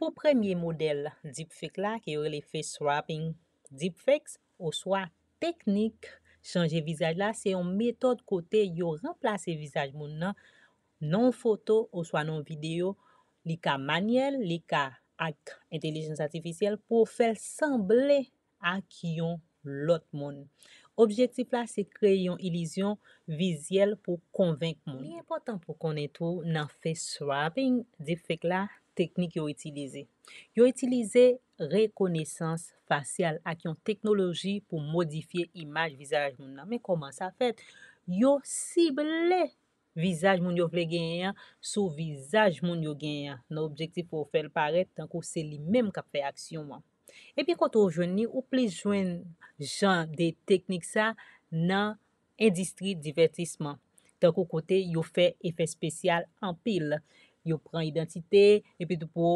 pou premye model dipfek la, ki yon le face wrapping dipfeks, ou swa teknik chanje vizaj la, se yon metode kote yon remplase vizaj moun nan, nan foto ou swa nan video, li ka manyel, li ka ak intelligence artificiel, pou fel semble ak yon lot moun. Objektif la se kre yon ilizyon vizyel pou konvink moun. Li yon epotan pou konen tou nan face wrapping dipfek la, teknik yo itilize. Yo itilize rekonesans fasyal ak yon teknologi pou modifiye imaj vizaj moun nan. Men koman sa fet? Yo sible vizaj moun yo gwenyan sou vizaj moun yo gwenyan. Nan objektif pou fèl paret tan ko se li menm ka preaksyon. Epi kont ou jweni, ou plis jwen jan de teknik sa nan endistri divertisman. Tan ko kote yo fè efè spesyal anpil. Yo pran identite, epi dupo,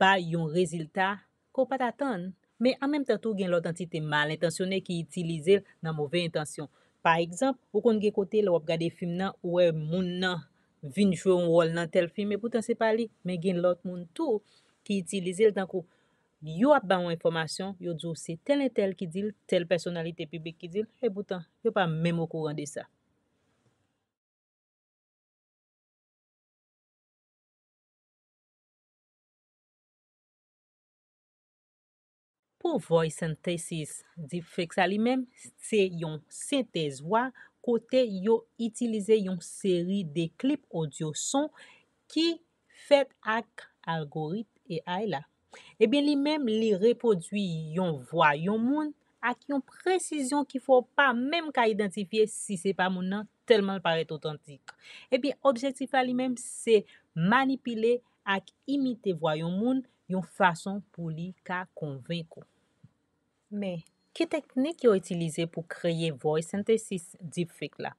ba yon reziltat, kon pat atan. Me an menm tan tou gen lot antite malintensione ki itilize nan mouve intension. Par ekzamp, wakon gen kote l wap gade film nan, ou e moun nan, vin chwe yon rol nan tel film, e boutan se pali. Me gen lot moun tou ki itilize l tanko, yo ap ban yon informasyon, yo djou se tel en tel ki dil, tel personalite pibik ki dil, e boutan, yo pa menm okou rande sa. Po voice synthesis, difeksa li men, se yon sentezwa kote yo itilize yon seri de klip audioson ki fet ak algorit e aila. E bi li men li repodu yon vwa yon moun ak yon prezisyon ki fo pa menm ka identifiye si se pa moun nan telman paret otantik. E bi objektifa li men se manipile ak imite vwa yon moun yon fason pou li ka konvenko. Men, ki teknik yo itilize pou kreye voice synthesis dipfik eh la?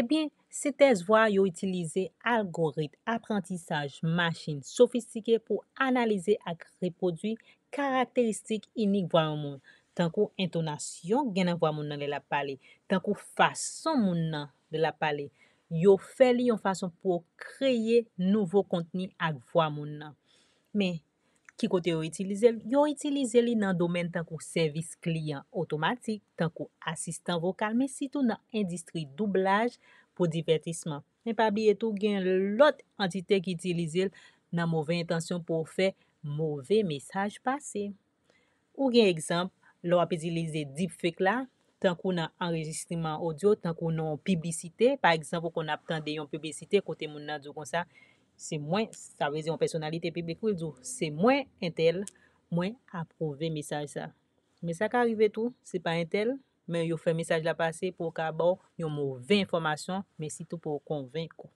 Ebyen, se tezwa yo itilize algorit, aprantisaj, machin, sofistike pou analize akre podwi karakteristik inik vwa moun. Tankou intonasyon genen vwa moun nan lè la pale. Tankou fason moun nan lè la pale. Yo feli yon fason pou kreye nouvo kontini ak vwa moun nan. Men, ki teknik yo itilize pou kreye voice synthesis dipfik la? Ki kote yo itilize li? Yo itilize li nan domen tankou servis kliyan otomatik, tankou asistan vokal, men sitou nan endistri doublaj pou divertisman. Men pa biye tou gen lot antite ki itilize li nan mouve intansyon pou fe mouve mesaj pase. Ou gen ekzamp, lo ap itilize dip fek la, tankou nan enregistriman odyo, tankou nan publicite. Par ekzamp, ou kon ap tande yon publicite kote moun nan djou konsa, Se mwen, sa reze yon personalite pebe kou, se mwen entel, mwen aprove mesaj sa. Mwen sa ka arrive tou, se pa entel, men yon fè mesaj la pase pou ka bo, yon mou ve informasyon, men si tou pou konvenkou.